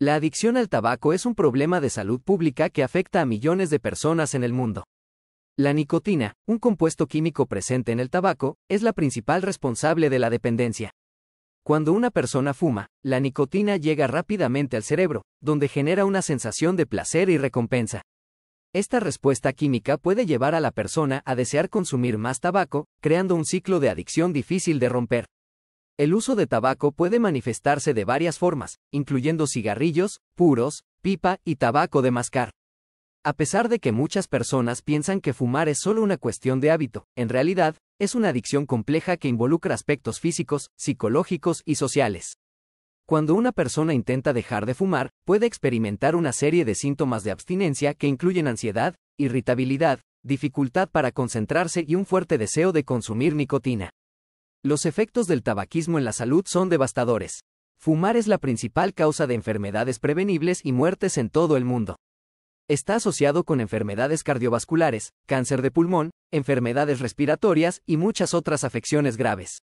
La adicción al tabaco es un problema de salud pública que afecta a millones de personas en el mundo. La nicotina, un compuesto químico presente en el tabaco, es la principal responsable de la dependencia. Cuando una persona fuma, la nicotina llega rápidamente al cerebro, donde genera una sensación de placer y recompensa. Esta respuesta química puede llevar a la persona a desear consumir más tabaco, creando un ciclo de adicción difícil de romper. El uso de tabaco puede manifestarse de varias formas, incluyendo cigarrillos, puros, pipa y tabaco de mascar. A pesar de que muchas personas piensan que fumar es solo una cuestión de hábito, en realidad, es una adicción compleja que involucra aspectos físicos, psicológicos y sociales. Cuando una persona intenta dejar de fumar, puede experimentar una serie de síntomas de abstinencia que incluyen ansiedad, irritabilidad, dificultad para concentrarse y un fuerte deseo de consumir nicotina. Los efectos del tabaquismo en la salud son devastadores. Fumar es la principal causa de enfermedades prevenibles y muertes en todo el mundo. Está asociado con enfermedades cardiovasculares, cáncer de pulmón, enfermedades respiratorias y muchas otras afecciones graves.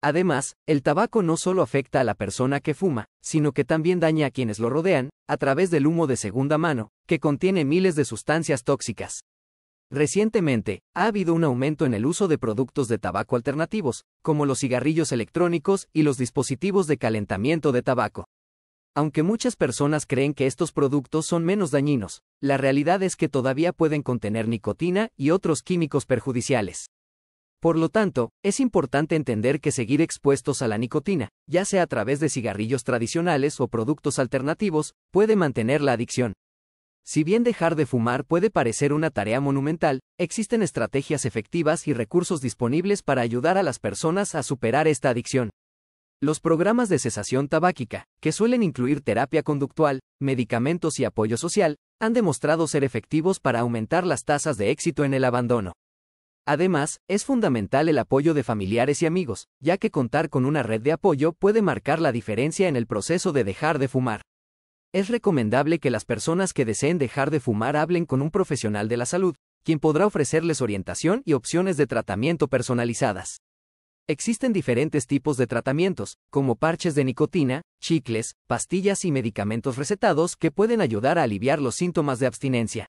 Además, el tabaco no solo afecta a la persona que fuma, sino que también daña a quienes lo rodean, a través del humo de segunda mano, que contiene miles de sustancias tóxicas. Recientemente, ha habido un aumento en el uso de productos de tabaco alternativos, como los cigarrillos electrónicos y los dispositivos de calentamiento de tabaco. Aunque muchas personas creen que estos productos son menos dañinos, la realidad es que todavía pueden contener nicotina y otros químicos perjudiciales. Por lo tanto, es importante entender que seguir expuestos a la nicotina, ya sea a través de cigarrillos tradicionales o productos alternativos, puede mantener la adicción. Si bien dejar de fumar puede parecer una tarea monumental, existen estrategias efectivas y recursos disponibles para ayudar a las personas a superar esta adicción. Los programas de cesación tabáquica, que suelen incluir terapia conductual, medicamentos y apoyo social, han demostrado ser efectivos para aumentar las tasas de éxito en el abandono. Además, es fundamental el apoyo de familiares y amigos, ya que contar con una red de apoyo puede marcar la diferencia en el proceso de dejar de fumar. Es recomendable que las personas que deseen dejar de fumar hablen con un profesional de la salud, quien podrá ofrecerles orientación y opciones de tratamiento personalizadas. Existen diferentes tipos de tratamientos, como parches de nicotina, chicles, pastillas y medicamentos recetados que pueden ayudar a aliviar los síntomas de abstinencia.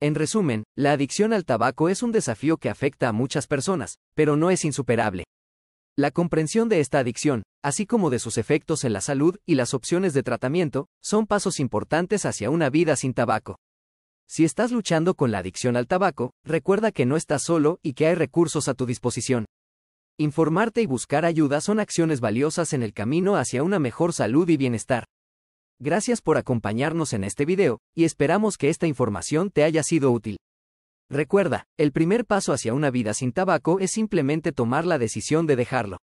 En resumen, la adicción al tabaco es un desafío que afecta a muchas personas, pero no es insuperable. La comprensión de esta adicción, así como de sus efectos en la salud y las opciones de tratamiento, son pasos importantes hacia una vida sin tabaco. Si estás luchando con la adicción al tabaco, recuerda que no estás solo y que hay recursos a tu disposición. Informarte y buscar ayuda son acciones valiosas en el camino hacia una mejor salud y bienestar. Gracias por acompañarnos en este video, y esperamos que esta información te haya sido útil. Recuerda, el primer paso hacia una vida sin tabaco es simplemente tomar la decisión de dejarlo.